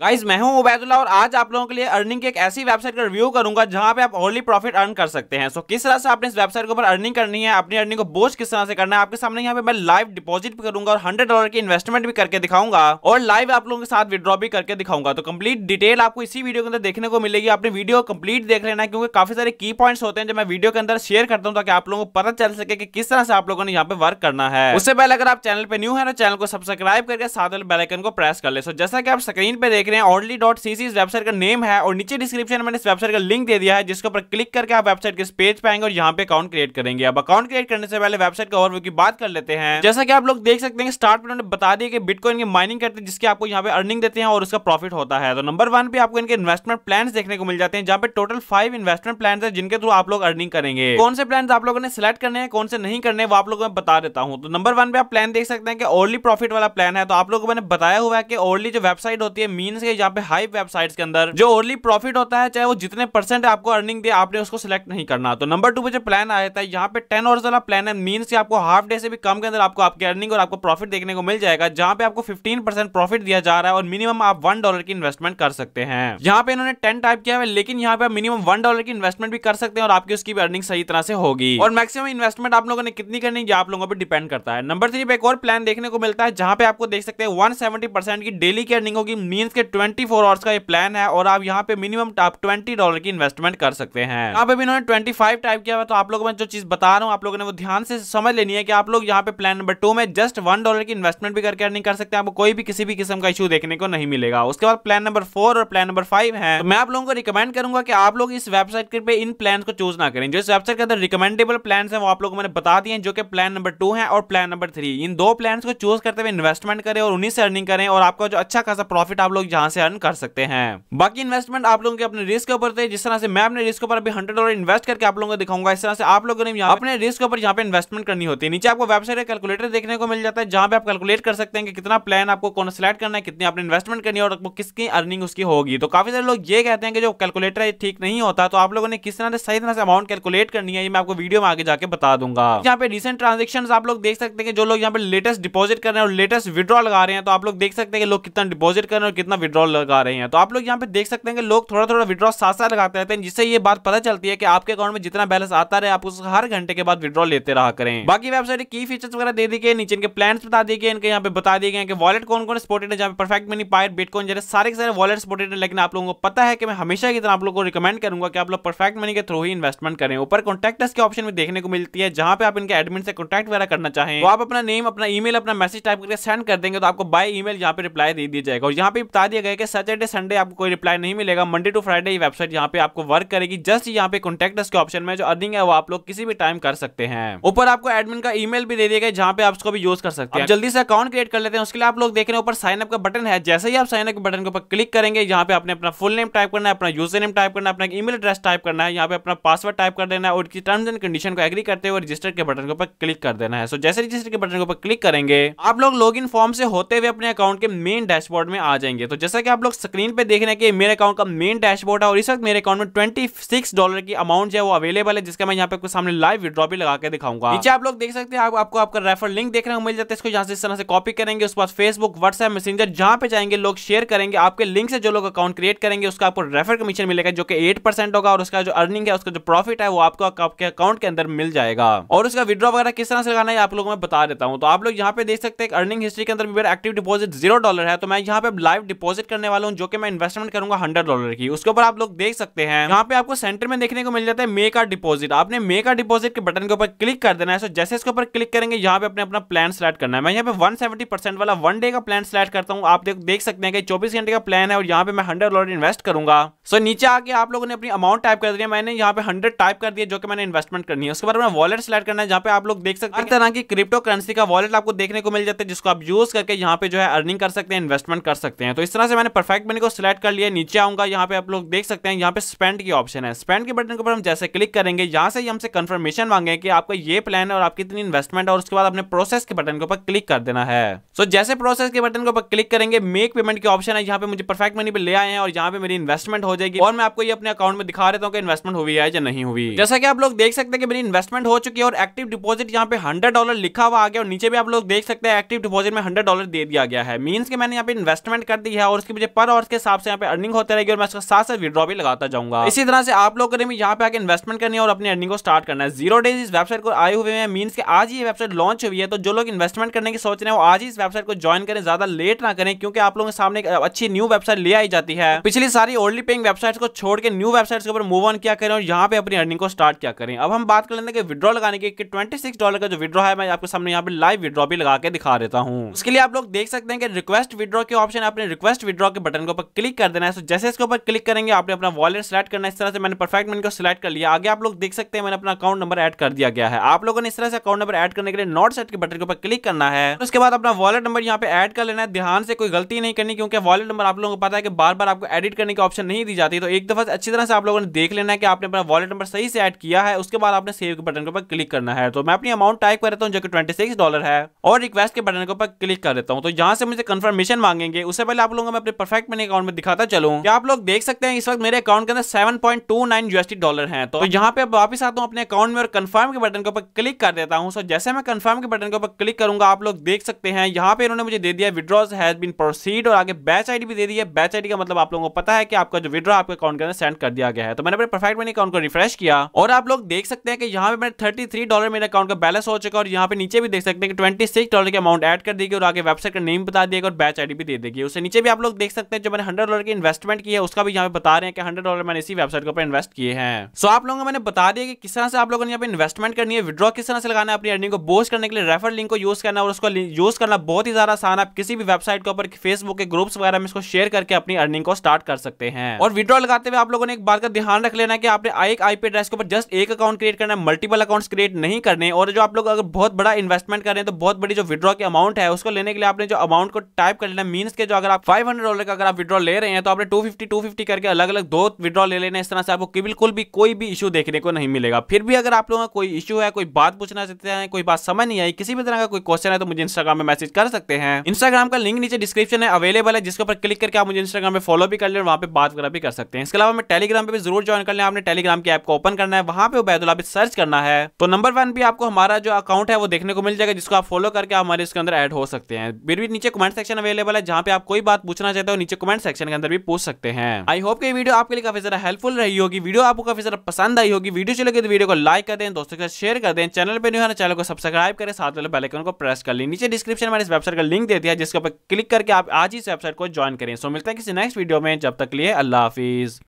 guys मैं हूं उबैदुल्ला और आज आप लोगों के लिए अर्निंग की एक ऐसी वेबसाइट का रिव्यू करूंगा जहां पे आप ओनली प्रॉफिट अर्न कर सकते हैं सो so, किस तरह से आपने इस वेबसाइट के ऊपर अर्निंग करनी है अपनी अर्निंग को बोझ किस तरह से करना है आपके सामने यहाँ पे मैं लाइव डिपॉजिट भी करूंगा और हंड्रेड डॉलर की इन्वेस्टमेंट भी करके दिखाऊंगा और लाइव आप लोगों के साथ विद्रॉ भी करके दिखाऊंगा तो कंप्लीट डिटेल आपको इसी वीडियो के अंदर देखने को मिलेगी आपने वीडियो कंप्लीट देख लेना क्योंकि काफी सारे की पॉइंट्स होते हैं जो मैं वीडियो के अंदर शेयर करता हूँ ताकि आप लोगों को पता चल सके कि किस तरह से आप लोगों ने यहाँ पे वर्क करना है उससे पहले अगर आप चैनल पर न्यू है तो चैनल को सब्सक्राइब करके साथ बेलाइकन को प्रेस कर ले सो जैसा कि आप स्क्रीन पे देख देख रहे हैं ऑनली डॉट सी इस वेबसाइट का नेम है और नीचे डिस्क्रिप्शन में इस वेबसाइट का लिंक दे दिया है जिसके ऊपर क्लिक करके आप वेबसाइट के इस पेज पे आएंगे और यहाँ पे अकाउंट क्रिएट करेंगे अब अकाउंट क्रिएट करने से पहले वेबसाइट का ओवरव्यू की बात कर लेते हैं जैसा कि आप लोग देख सकते हैं स्टार्ट में उन्होंने बता दिया कि बिटकॉइन की माइनिंग करते हैं जिसके आपको यहाँ पे अर्निंग देते हैं और उसका प्रॉफिट होता है तो नंबर वन पे आपको इनके इन्वेस्टमेंट प्लान देखने को मिल जाते हैं जहाँ पे टोटल फाइव इन्वेस्टमेंट प्लान है जिनके थ्रू आप लोग अर्निंग करेंगे कौन से प्लान आप लोगों ने सिलेक्ट करने हैं कौन से नहीं करने वो आप लोगों को बता देता हूँ तो नंबर वन पे आप प्लान देख सकते हैं कि ओरली प्रॉफिट वाला प्लान है तो आप लोगों को मैंने बताया हुआ है कि ओरली जो वेबसाइट होती है मीन बिजनेस के यहाँ पे हाई वेबसाइट्स के अंदर जो ओनली प्रॉफिट होता है चाहे वो जितने परसेंट आपको अर्निंग दे आपने उसको सिलेक्ट नहीं करना तो नंबर टू पे जो प्लान आ जाता है यहाँ पे टेन आवर्स वाला प्लान है मीन्स की आपको हाफ डे से भी कम के अंदर आपको आपकी अर्निंग और आपको प्रॉफिट देखने को मिल जाएगा जहाँ पे आपको फिफ्टीन प्रॉफिट दिया जा रहा है और मिनिमम आप वन डॉलर की इन्वेस्टमेंट कर सकते हैं यहाँ पे इन्होंने टेन टाइप किया है लेकिन यहाँ पे आप मिनिमम वन डॉलर की इन्वेस्टमेंट भी कर सकते हैं और आपकी उसकी अर्निंग सही तरह से होगी और मैक्सिमम इन्वेस्टमेंट आप लोगों ने कितनी करनी है आप लोगों पर डिपेंड करता है नंबर थ्री पे एक और प्लान देखने को मिलता है जहां पे आपको देख सकते हैं वन की डेली की अर्निंग होगी मीन के ट्वेंटी फोर आवर्स का ये प्लान है और आप यहाँ पे मिनिमम आप ट्वेंटी डॉलर की इन्वेस्टमेंट कर सकते हैं यहाँ पे भी इन्होंने ट्वेंटी फाइव टाइप किया हुआ तो आप लोगों में जो चीज बता रहा हूँ आप लोगों ने वो ध्यान से समझ लेनी है कि आप लोग यहाँ पे प्लान नंबर टू में जस्ट वन डॉलर की इन्वेस्टमेंट भी करके अर्निंग कर सकते हैं आपको कोई भी किसी भी किस्म का इशू देखने को नहीं मिलेगा उसके बाद प्लान नंबर फोर और प्लान नंबर फाइव है तो मैं आप लोगों को रिकमेंड करूंगा कि आप लोग इस वेबसाइट पे इन प्लान को चूज ना करें जो इस वेबसाइट के अंदर रिकमेंडेबल प्लान है वो आप लोगों मैंने बता दिए जो कि प्लान नंबर टू है और प्लान नंबर थ्री इन दो प्लान को चूज करते हुए इन्वेस्टमेंट करें और उन्हीं से अर्निंग करें और आपका जो अच्छा खासा प्रॉफिट आप लोग जहाँ से अर्न कर सकते हैं बाकी इन्वेस्टमेंट आप लोगों के अपने रिस्क के ऊपर थे जिस तरह से मैं अपने रिस्क पर अभी हंड्रेड डॉलर इन्वेस्ट करके आप लोगों को दिखाऊंगा इस तरह से आप लोगों ने अपने रिस्क ऊपर यहाँ पे इन्वेस्टमेंट करनी होती है नीचे आपको वेबसाइट का कैलकुलेटर देखने को मिल जाता है जहाँ पे आप कैलकुलेट कर सकते हैं कि कितना प्लान आपको कौन सेलेक्ट करना है कितनी आपने इन्वेस्टमेंट करनी है और किसकी अर्निंग उसकी होगी तो काफी सारे लोग ये कहते हैं कि जो कैलकुलेटर है ठीक नहीं होता तो आप लोगों ने किस तरह से सही तरह से अमाउंट कैलकुलेट करनी है ये मैं आपको वीडियो में आगे जाके बता दूंगा यहाँ पे रिसेंट ट्रांजेक्शन आप लोग देख सकते हैं जो लोग यहाँ पे लेटेस्ट डिपोजिट कर रहे हैं और लेटेस्ट विड्रॉ लगा रहे हैं तो आप लोग देख सकते हैं कि लोग कितना डिपोजिट कर रहे हैं और कितना विड्रॉ लगा रहे हैं तो आप लोग यहाँ पे देख सकते हैं कि लोग थोड़ा थोड़ा विड्रॉ साथ साथ लगाते रहते हैं जिससे ये बात पता चलती है कि आपके अकाउंट में जितना बैलेंस आता रहे आप उस हर घंटे के बाद विड्रॉ लेते रहा करें बाकी वेबसाइट की फीचर्स वगैरह दे दी गए नीचे इनके प्लान बता दिए गए इनके यहाँ पे बता दिए गए कि वॉलेट कौन कौन स्पोर्टेड है जहाँ पे परफेक्ट मनी पायर बिटकॉइन जैसे सारे सारे वॉलेट स्पोर्टेड है लेकिन आप लोगों को पता है कि मैं हमेशा की तरह आप लोगों को रिकमेंड करूंगा कि आप लोग परफेक्ट मनी के थ्रू ही इन्वेस्टमेंट करें ऊपर कॉन्टेक्ट के ऑप्शन में देखने को मिलती है जहाँ पे आप इनके एडमिन से कॉन्टेक्ट वगैरह करना चाहें तो आप अपना नेम अपना ईमेल अपना मैसेज टाइप करके सेंड कर देंगे तो आपको बाय ईमेल यहाँ पे रिप्लाई दे दिया जाएगा और यहाँ पे बता बता दिया गया कि सैटरडे संडे आपको कोई रिप्लाई नहीं मिलेगा मंडे टू फ्राइडे ये वेबसाइट यहाँ पे आपको वर्क करेगी जस्ट यहाँ पे कॉन्टेक्ट के ऑप्शन में जो अर्निंग है वो आप लोग किसी भी टाइम कर सकते हैं ऊपर आपको एडमिन का ईमेल भी दे दिया गया जहाँ पे आप उसको भी यूज कर सकते हैं जल्दी से अकाउंट क्रिएट कर लेते हैं उसके लिए आप लोग देख रहे हैं ऊपर साइनअप का बटन है जैसे ही आप साइन अप बटन के ऊपर क्लिक करेंगे यहाँ पे आपने अपना फुल नेम टाइप करना है अपना यूजर नेम टाइप करना है अपना ईमेल एड्रेस टाइप करना है यहाँ पे अपना पासवर्ड टाइप कर देना है और टर्म्स एंड कंडीशन को एग्री करते हुए रजिस्टर के बटन के ऊपर क्लिक कर देना है सो जैसे रजिस्टर के बटन के ऊपर क्लिक करेंगे आप लोग लॉग फॉर्म से होते हुए अपने अकाउंट के मेन डैशबोर्ड में आ जाएंगे तो तो जैसा कि आप लोग स्क्रीन पे देख रहे हैं कि मेरे अकाउंट का मेन डैशबोर्ड है और इस वक्त मेरे अकाउंट में ट्वेंटी सिक्स डॉलर की अमाउंट जो है वो अवेलेबल है जिसका मैं यहाँ पे सामने लाइव विड्रॉ भी लगा के दिखाऊंगा नीचे आप लोग देख सकते हैं आप, आपको आपका रेफर लिंक देखने को मिल जाता है इसको यहाँ से इस तरह से कॉपी करेंगे उसके बाद फेसबुक व्हाट्सएप मैसेंजर जहां पर जाएंगे लोग शेयर करेंगे आपके लिंक से जो लोग अकाउंट क्रिएट करेंगे उसका आपको रेफर कमीशन मिलेगा जो कि एट होगा और उसका जो अर्निंग है उसका जो प्रॉफिट है वो आपको आपके अकाउंट के अंदर मिल जाएगा और उसका विड्रॉ वगैरह किस तरह से लगाना है आप लोगों में बता देता हूँ तो आप लोग यहाँ पे देख सकते हैं अर्निंग हिस्ट्री के अंदर एक्टिव डिपोजिट जीरो डॉलर है तो मैं यहाँ पे लाइव डिपॉजिट डिपोजिट करने वाला हूँ जो कि मैं इन्वेस्टमेंट करूंगा हंड्रेड डॉलर की उसके ऊपर आप लोग देख सकते हैं यहाँ पे आपको सेंटर में देखने को मिल जाता है मे का डिपोजिट आपने मे का डिपोजिट के बटन के ऊपर क्लिक कर देना है सो जैसे इसके ऊपर क्लिक करेंगे यहाँ पे अपने अपना प्लान सिलेक्ट करना है मैं यहाँ पे वन वाला वन डे का प्लान सिलेक्ट करता हूँ आप देख सकते हैं कि चौबीस घंटे का प्लान है और यहाँ पे मैं हंड्रेड डॉलर इन्वेस्ट करूंगा सो नीचे आके आप लोगों ने अपनी अमाउंट टाइप कर दिया मैंने यहाँ पे हंड्रेड टाइप कर दिया जो कि मैंने इन्वेस्टमेंट करनी है उसके बाद वॉलेट सिलेक्ट करना है जहाँ पे आप लोग देख सकते हैं तरह की क्रिप्टो करेंसी का वॉलेट आपको देखने को मिल जाता है जिसको आप यूज करके यहाँ पे जो है अर्निंग कर सकते हैं इन्वेस्टमेंट कर सकते हैं तो इस तरह से मैंने परफेक्ट मनी को सिलेक्ट कर लिया नीचे आऊंगा यहाँ पे आप लोग देख सकते हैं यहाँ पे स्पेंड की ऑप्शन है स्पेंड के बटन के ऊपर हम जैसे क्लिक करेंगे यहाँ से ही हमसे कंफर्मेशन मांगे कि आपका ये प्लान और आपकी इतनी इन्वेस्टमेंट और उसके बाद अपने प्रोसेस के बटन के ऊपर क्लिक कर देना है सो so, जैसे प्रोसेस के बटन के ऊपर क्लिक करेंगे मेक पेमेंट की ऑप्शन है यहाँ पे मुझे परफेक्ट मनी पे ले आए हैं और यहाँ पे मेरी इन्वेस्टमेंट हो जाएगी और मैं आपको ये अपने अकाउंट में दिखा देता हूँ कि इन्वेस्टमेंट हुई है या नहीं हुई जैसा कि आप लोग देख सकते हैं कि मेरी इन्वेस्टमेंट हो चुकी है और एक्टिव डिपॉजिट यहाँ पे हंड्रेड डॉलर लिखा हुआ आ गया और नीचे भी आप लोग देख सकते हैं एक्टिव डिपॉजिट में हंड्रेड डॉलर दे दिया गया है मीन की मैंने यहाँ पे इन्वेस्टमेंट कर दी है और उसकी मुझे पर आवर्स के हिसाब से यहाँ पे अर्निंग होते रहेगी और मैं उसके साथ साथ विद्रॉ भी लगाता जाऊंगा इसी तरह से आप लोग करें यहाँ पे आगे इन्वेस्टमेंट करनी है और अपनी अर्निंग को स्टार्ट करना है जीरो डेज इस वेबसाइट को आए हुए हैं मीन के आज ही वेबसाइट लॉन्च हुई है तो जो लोग इन्वेस्टमेंट करने की सोच रहे हो आज ही इस वेबसाइट को ज्वाइन करें ज्यादा लेट ना करें क्योंकि आप लोगों के सामने एक अच्छी न्यू वेबसाइट ले आई जाती है पिछली सारी ओल्डली पेइंग वेबसाइट को छोड़ के न्यू वेबसाइट के ऊपर मूव ऑन किया करें और यहाँ पे अपनी अर्निंग को स्टार्ट किया करें अब हम बात कर लेंगे विद्रॉ लगाने की ट्वेंटी सिक्स डॉलर का जो विद्रॉ है मैं आपके सामने यहाँ पे लाइव विद्रॉ भी लगा के दिखा देता हूँ उसके लिए आप लोग देख सकते हैं कि रिक्वेस्ट विद्रॉ के ऑप्शन अपने रिक्वेस्ट जस्ट विद्रॉ के बटन के ऊपर क्लिक कर देना है तो जैसे इसके ऊपर क्लिक करेंगे आपने अपना वॉलेट सेलेक्ट करना है इस तरह से मैंने परफेक्ट मैंने सिलेक्ट कर लिया आगे आप लोग देख सकते हैं मैंने अपना अकाउंट नंबर ऐड कर दिया गया है आप लोगों ने इस तरह से अकाउंट नंबर ऐड करने के लिए नॉट सेट के बटन के ऊपर क्लिक करना है उसके बाद अपना वॉलेट नंबर यहाँ पे एड कर लेना है ध्यान से कोई गलती नहीं करनी क्योंकि वॉलेट नंबर आप लोगों को पता है कि बार बार आपको एडिट करने की ऑप्शन नहीं दी जाती तो एक दफा अच्छी तरह से आप लोगों ने देख लेना है कि आपने अपना वॉलेट नंबर सही से एड किया है उसके बाद आपने सेव के बटन के ऊपर क्लिक करना है तो मैं अपनी अमाउंट टाइप कर देता हूँ जो कि ट्वेंटी डॉलर है और रिक्वेस्ट के बटन के ऊपर क्लिक कर देता हूँ तो यहाँ से मुझे कंफर्मेशन मांगेंगे उससे पहले आप लोगों जाऊंगा मैं अपने परफेक्ट मनी अकाउंट में दिखाता चलूँ क्या आप लोग देख सकते हैं इस वक्त मेरे अकाउंट के अंदर seven point two nine USD dollar है तो यहाँ पे वापस आता हूँ अपने अकाउंट में और कन्फर्म के बटन के ऊपर क्लिक कर देता हूँ सो जैसे मैं कन्फर्म के बटन के ऊपर क्लिक करूंगा आप लोग देख सकते हैं यहाँ पे इन्होंने मुझे दे दिया विद्रॉज हैज बिन प्रोसीड और आगे बैच आई भी दे दी है बैच आई का मतलब आप लोगों को पता है कि आपका जो विद्रॉ आपके अकाउंट के अंदर सेंड कर दिया गया है तो मैंने अपने परफेक्ट मनी अकाउंट को रिफ्रेश किया और आप लोग देख सकते हैं कि यहाँ पे मैंने थर्टी डॉलर मेरे अकाउंट का बैलेंस हो चुका है और यहाँ पे नीचे भी देख सकते हैं कि ट्वेंटी सिक्स डॉलर के अमाउंट एड कर देगी और आगे वेबसाइट का नेम बता देगी और बैच आई भी दे देगी उससे नीचे भी आप लोग देख सकते हैं जो मैंने हंड्रेड डॉलर की इन्वेस्टमेंट की है उसका भी यहाँ पे बता रहे हैं कि हंड्रेड डॉलर मैंने इसी वेबसाइट के ऊपर इन्वेस्ट किए हैं सो आप लोगों को मैंने बता दिया कि किस तरह से आप लोगों ने यहाँ पे इन्वेस्टमेंट करनी है विद्रॉ किस तरह से लगाना है अपनी अर्निंग को बोस्ट करने के लिए रेफर लिंक को यूज करना और उसको यूज करना बहुत ही ज्यादा आसान आप किसी भी वेबसाइट के ऊपर फेसबुक के ग्रुप्स वगैरह में इसको शेयर करके अपनी अर्निंग को स्टार्ट कर सकते हैं और विद्रॉ लगाते हुए आप लोगों ने एक बार का ध्यान रख लेना की आपने एक आईपी एड्रेस के ऊपर जस्ट एक अकाउंट क्रिएट करना है मल्टीपल अकाउंट क्रिएट नहीं करने और जो आप लोग अगर बहुत बड़ा इन्वेस्टमेंट कर रहे हैं तो बहुत बड़ी जो विद्रॉ की अमाउंट है उसको लेने के लिए आपने जो अमाउंट को टाइप कर लेना मीन के जो अगर आप फाइव हंड्रेड डॉलर का अगर आप विड्रॉ ले रहे हैं तो आपने टू फिफ्टी टू फिफ्टी करके अलग अलग दो विड्रॉ ले लेने इस तरह से आपको बिल्कुल भी कोई भी इशू देखने को नहीं मिलेगा फिर भी अगर आप लोगों का कोई इशू है कोई बात पूछना चाहते हैं कोई बात समझ नहीं आई किसी भी तरह का कोई क्वेश्चन है तो मुझे इंस्टाग्राम में मैसेज कर सकते हैं इंस्टाग्राम का लिंक नीचे डिस्क्रिप्शन है अवेलेबल है जिसके ऊपर क्लिक करके आप मुझे इंस्टाग्राम में फॉलो भी कर ले वहाँ पे बात वगैरह भी कर सकते हैं इसके अलावा मैं टेलीग्राम पर भी जरूर ज्वाइन कर लें आपने टेलीग्राम की ऐप को ओपन करना है वहाँ पे उबैदुल्ला सर्च करना है तो नंबर वन भी आपको हमारा जो अकाउंट है वो देखने को मिल जाएगा जिसको आप फॉलो करके हमारे इसके अंदर एड हो सकते हैं फिर भी नीचे कमेंट सेक्शन अवेलेबल है जहाँ पे आप कोई बात पूछना चाहते हो नीचे कमेंट सेक्शन के अंदर भी पूछ सकते हैं आई होप की वीडियो आपके लिए काफी ज्यादा हेल्पफुल रही होगी वीडियो आपको काफी ज्यादा पसंद आई होगी वीडियो चलेगी तो वीडियो को लाइक कर दें दोस्तों के साथ शेयर कर दें चैनल पर नहीं चैनल को सब्सक्राइब करें साथ वाले बेलाइकन को प्रेस कर ली नीचे डिस्क्रिप्शन में इस वेबसाइट का लिंक दे दिया जिसके ऊपर क्लिक करके आप आज इस वेबसाइट को ज्वाइन करें सो मिलता है किसी नेक्स्ट वीडियो में जब तक लिए अल्लाह हाफिज